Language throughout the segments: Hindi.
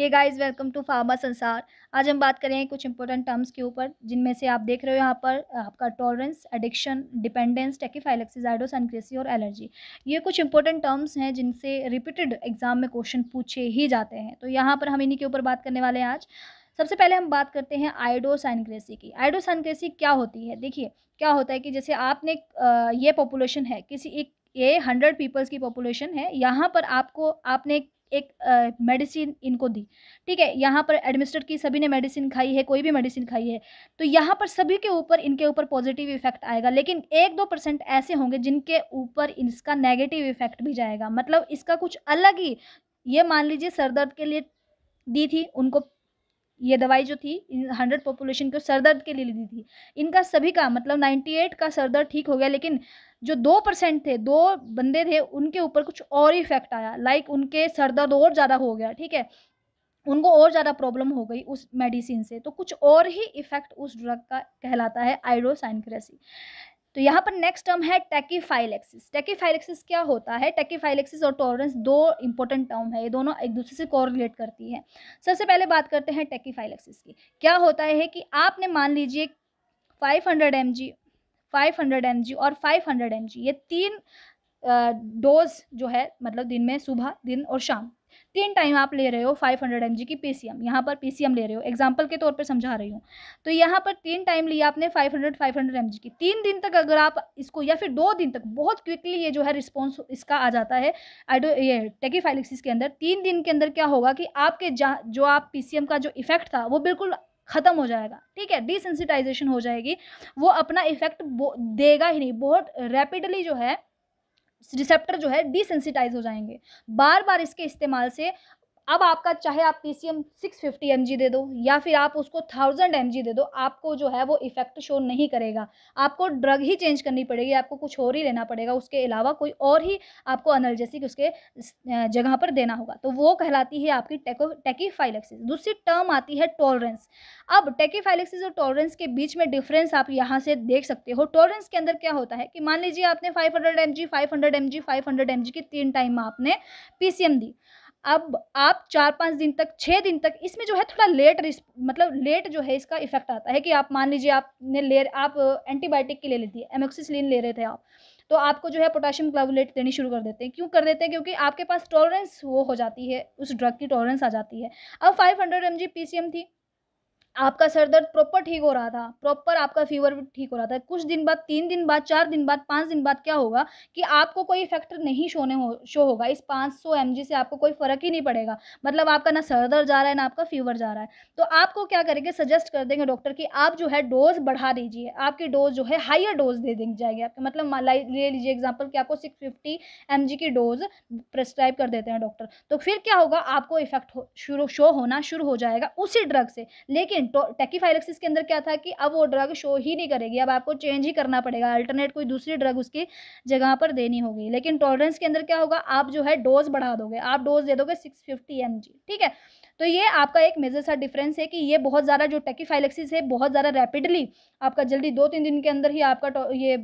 hey guys welcome to pharma Sansar आज हम बात करेंगे कुछ इंपॉर्टेंट टर्म्स के ऊपर जिनमें से आप देख रहे हो यहाँ पर आपका tolerance addiction dependence tachyphylaxis idiosyncrasy और एलर्जी ये कुछ इंपॉर्टेंट टर्म्स हैं जिनसे रिपीटेड एग्जाम में क्वेश्चन पूछे ही जाते हैं तो यहाँ पर हम इन्हीं के ऊपर बात करने वाले हैं आज सबसे पहले हम बात करते हैं आइडोसाइनक्रेसी की आइडोसाइनक्रेसी क्या होती है देखिए क्या होता है कि जैसे आपने ये पॉपुलेशन है किसी एक ये हंड्रेड पीपल्स की पॉपुलेशन है यहाँ पर आपको आपने एक एक मेडिसिन इनको दी ठीक है यहाँ पर एडमिनिस्टर की सभी ने मेडिसिन खाई है कोई भी मेडिसिन खाई है तो यहाँ पर सभी के ऊपर इनके ऊपर पॉजिटिव इफेक्ट आएगा लेकिन एक दो परसेंट ऐसे होंगे जिनके ऊपर इसका नेगेटिव इफेक्ट भी जाएगा मतलब इसका कुछ अलग ही ये मान लीजिए सर दर्द के लिए दी थी उनको ये दवाई जो थी हंड्रेड पॉपुलेशन को सर दर्द के लिए ली थी इनका सभी का मतलब नाइन्टी एट का सर दर्द ठीक हो गया लेकिन जो दो परसेंट थे दो बंदे थे उनके ऊपर कुछ और इफेक्ट आया लाइक उनके सर दर्द और ज़्यादा हो गया ठीक है उनको और ज़्यादा प्रॉब्लम हो गई उस मेडिसिन से तो कुछ और ही इफ़ेक्ट उस ड्रग का कहलाता है आइडोसाइनक्रेसी तो यहाँ पर नेक्स्ट टर्म है टेकीफाइलेक्सिस फाइलेक्सिस क्या होता है फाइलेक्सिस और टॉलरेंस दो इंपॉर्टेंट टर्म है ये दोनों एक दूसरे से कोरिलेट करती है सबसे पहले बात करते हैं फाइलेक्सिस की क्या होता है कि आपने मान लीजिए five hundred M G five hundred M G और फाइव हंड्रेड एम जी ये तीन डोज जो है मतलब दिन में सुबह दिन और शाम तीन टाइम आप ले रहे हो फाइव हंड्रेड एम जी की पी सी एम यहाँ पर पी सी एम ले रहे हो एग्जाम्पल के तौर पर समझा रही हूँ तो यहाँ पर तीन टाइम लिया आपने five hundred five hundred M G की तीन दिन तक अगर आप इसको या फिर दो दिन तक बहुत क्विकली ये जो है रिस्पॉन्स इसका आ जाता है आइडो ये टेकीफाइलिक्सिस के अंदर तीन दिन के अंदर क्या होगा कि आपके जो आप पी सी एम का जो इफेक्ट था वो बिल्कुल ख़त्म हो जाएगा ठीक है डिसेंसिटाइजेशन हो जाएगी वो अपना इफेक्ट देगा ही नहीं बहुत रैपिडली जो है रिसेप्टर जो है डिसेंसिटाइज हो जाएंगे बार बार इसके इस्तेमाल से अब आपका चाहे आप P C M six fifty M G दे दो या फिर आप उसको थाउजेंड एम जी दे दो आपको जो है वो इफेक्ट शो नहीं करेगा आपको ड्रग ही चेंज करनी पड़ेगी आपको कुछ और ही लेना पड़ेगा उसके अलावा कोई और ही आपको अनर्जेसिक उसके जगह पर देना होगा तो वो कहलाती है आपकी टेको टेकीफाइलेक्सिस दूसरी टर्म आती है टॉलरेंस अब टेकीफाइलेक्सिस और टॉलरेंस के बीच में डिफरेंस आप यहाँ से देख सकते हो टॉलरेंस के अंदर क्या होता है कि मान लीजिए आपने five hundred M G five hundred M G five hundred M G की तीन टाइम में आपने पी सी एम दी अब आप चार पाँच दिन तक छः दिन तक इसमें जो है थोड़ा लेट मतलब लेट जो है इसका इफेक्ट आता है कि आप मान लीजिए आपने ले आप एंटीबायोटिक की ले लेती है एमोक्सिसिन ले रहे थे आप तो आपको जो है पोटाशियम क्लाबुलेट देनी शुरू कर देते हैं क्यों कर देते हैं क्योंकि आपके पास टॉलरेंस वो हो जाती है उस ड्रग की टॉलरेंस आ जाती है अब five hundred M G P C M थी आपका सर दर्द प्रॉपर ठीक हो रहा था प्रॉपर आपका फीवर ठीक हो रहा था कुछ दिन बाद तीन दिन बाद चार दिन बाद पाँच दिन बाद क्या होगा कि आपको कोई इफेक्ट नहीं शोने हो शो होगा इस पाँच सौ एम से आपको कोई फ़र्क ही नहीं पड़ेगा मतलब आपका ना सर दर्द जा रहा है ना आपका फीवर जा रहा है तो आपको क्या करेंगे सजेस्ट कर देंगे डॉक्टर कि आप जो है डोज बढ़ा दीजिए आपकी डोज जो है हाइयर डोज दे दी जाएगी आपके मतलब ले लीजिए एग्जाम्पल कि आपको सिक्स फिफ्टी एम की डोज प्रेस्क्राइब कर देते हैं डॉक्टर तो फिर क्या होगा आपको इफेक्ट हो, शुरू शो होना शुरू हो जाएगा उसी ड्रग से लेकिन टेकीफाइलेक्सिस तो के अंदर क्या था कि अब वो ड्रग शो ही नहीं करेगी अब आपको चेंज ही करना पड़ेगा अल्टरनेट कोई दूसरी ड्रग उसकी जगह पर देनी होगी लेकिन टॉलरेंस के अंदर क्या होगा आप जो है डोज बढ़ा दोगे आप डोज दे दोगे सिक्स फिफ्टी एम जी ठीक है तो ये आपका एक मेजर सा डिफरेंस है कि ये बहुत ज़्यादा जो टेकीफाइलेक्सिस है बहुत ज़्यादा रैपिडली आपका जल्दी दो तीन दिन के अंदर ही आपका ये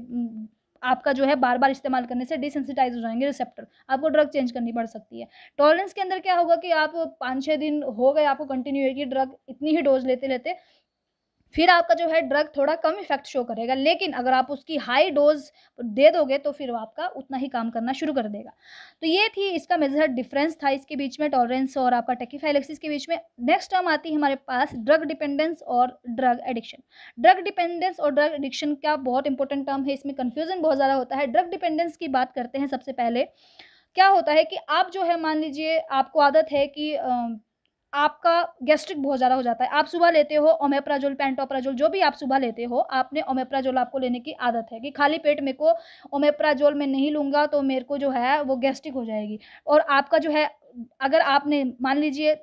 आपका जो है बार बार इस्तेमाल करने से डिसेंसिटाइज हो जाएंगे रिसेप्टर आपको ड्रग चेंज करनी पड़ सकती है टॉलरेंस के अंदर क्या होगा कि आप पाँच छः दिन हो गए आपको कंटिन्यू है कि ड्रग इतनी ही डोज लेते लेते फिर आपका जो है ड्रग थोड़ा कम इफेक्ट शो करेगा लेकिन अगर आप उसकी हाई डोज दे दोगे तो फिर वो आपका उतना ही काम करना शुरू कर देगा तो ये थी इसका मेजर डिफरेंस था इसके बीच में टॉलरेंस और आपका टेकीफाइलेक्सिस के बीच में नेक्स्ट टर्म आती है हमारे पास ड्रग डिपेंडेंस और ड्रग एडिक्शन ड्रग डिपेंडेंस और ड्रग एडिक्शन का बहुत इंपॉर्टेंट टर्म है इसमें कन्फ्यूजन बहुत ज़्यादा होता है ड्रग डिपेंडेंस की बात करते हैं सबसे पहले क्या होता है कि आप जो है मान लीजिए आपको आदत है कि आ, आपका गैस्ट्रिक बहुत ज़्यादा हो जाता है आप सुबह लेते हो ओमेप्राजोल पेंटोप्राजोल जो भी आप सुबह लेते हो आपने ओमेप्राजोल आपको लेने की आदत है कि खाली पेट मेरे को ओमेप्राजोल मैं नहीं लूँगा तो मेरे को जो है वो गैस्ट्रिक हो जाएगी और आपका जो है अगर आपने मान लीजिए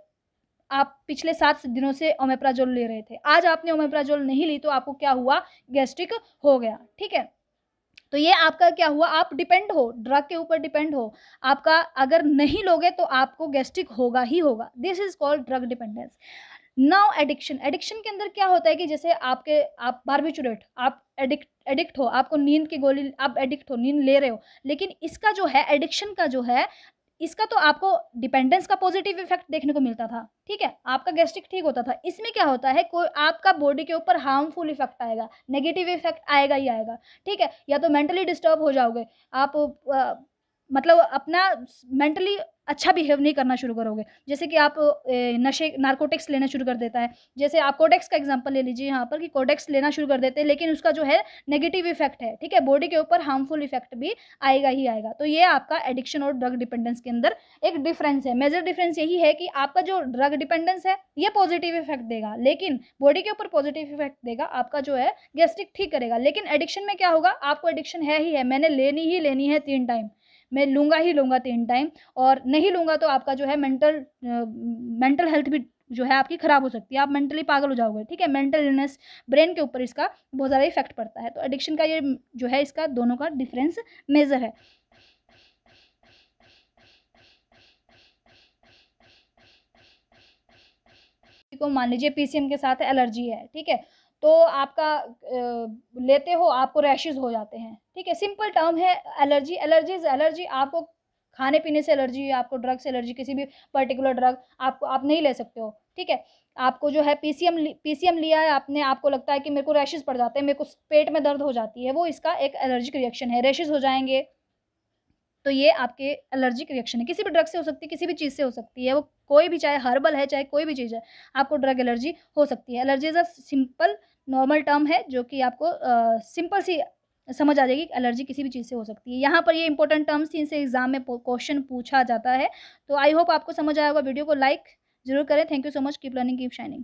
आप पिछले सात दिनों से ओमेप्राजोल ले रहे थे आज आपने ओमेप्राजोल नहीं ली तो आपको क्या हुआ गैस्ट्रिक हो गया ठीक है तो ये आपका क्या हुआ आप डिपेंड हो ड्रग के ऊपर डिपेंड हो आपका अगर नहीं लोगे तो आपको गैस्ट्रिक होगा ही होगा this is called drug dependence now addiction addiction के अंदर क्या होता है कि जैसे आपके आप बारबिचुरेट आप एडिक्ट एडिक्ट हो आपको नींद की गोली आप एडिक्ट हो नींद ले रहे हो लेकिन इसका जो है एडिक्शन का जो है इसका तो आपको डिपेंडेंस का पॉजिटिव इफेक्ट देखने को मिलता था ठीक है आपका गैस्ट्रिक ठीक होता था इसमें क्या होता है कोई आपका बॉडी के ऊपर हार्मफुल इफेक्ट आएगा नेगेटिव इफेक्ट आएगा ही आएगा ठीक है या तो मेंटली डिस्टर्ब हो जाओगे आप मतलब अपना मेंटली अच्छा बिहेव नहीं करना शुरू करोगे जैसे कि आप नशे नार्कोटिक्स लेना शुरू कर देता है जैसे आप कोडेक्स का एग्जांपल ले लीजिए यहाँ पर कि कोडेक्स लेना शुरू कर देते हैं लेकिन उसका जो है नेगेटिव इफेक्ट है ठीक है बॉडी के ऊपर हार्मफुल इफेक्ट भी आएगा ही आएगा तो ये आपका एडिक्शन और ड्रग डिपेंडेंस के अंदर एक डिफरेंस है मेजर डिफरेंस यही है कि आपका जो ड्रग डिपेंडेंस है ये पॉजिटिव इफेक्ट देगा लेकिन बॉडी के ऊपर पॉजिटिव इफेक्ट देगा आपका जो है गैस्ट्रिक ठीक करेगा लेकिन एडिक्शन में क्या होगा आपको एडिक्शन है ही है मैंने लेनी ही लेनी है तीन टाइम मैं लूँगा ही लूँगा तीन टाइम और नहीं लूँगा तो आपका जो है मेंटल मेंटल हेल्थ भी जो है आपकी ख़राब हो सकती है आप मेंटली पागल हो जाओगे ठीक है मेंटल इलनेस ब्रेन के ऊपर इसका बहुत ज़्यादा इफेक्ट पड़ता है तो एडिक्शन का ये जो है इसका दोनों का डिफरेंस मेज़र है को मान लीजिए पीसीएम के साथ एलर्जी है ठीक है तो आपका लेते हो आपको रैशेज हो जाते हैं ठीक है सिंपल टर्म है एलर्जी एलर्जीज एलर्जी आपको खाने पीने से एलर्जी आपको ड्रग से एलर्जी किसी भी पर्टिकुलर ड्रग आपको आप नहीं ले सकते हो ठीक है आपको जो है पीसीएम पीसीएम लिया है आपने आपको लगता है कि मेरे को रैशेज पड़ जाते हैं मेरे को पेट में दर्द हो जाती है वो इसका एक एलर्जिक रिएक्शन है रैशेज हो जाएंगे तो ये आपके एलर्जिक रिएक्शन है किसी भी ड्रग से हो सकती है किसी भी चीज़ से हो सकती है वो कोई भी चाहे हर्बल है चाहे कोई भी चीज़ है आपको ड्रग एलर्जी हो सकती है allergy is a simple normal term है जो कि आपको सिंपल सी समझ आ जाएगी कि एलर्जी किसी भी चीज़ से हो सकती है यहाँ पर ये इंपॉर्टेंट टर्म्स थी इनसे एग्जाम में क्वेश्चन पूछा जाता है तो आई होप आपको समझ आया होगा वीडियो को लाइक जरूर करें thank you so much keep learning keep shining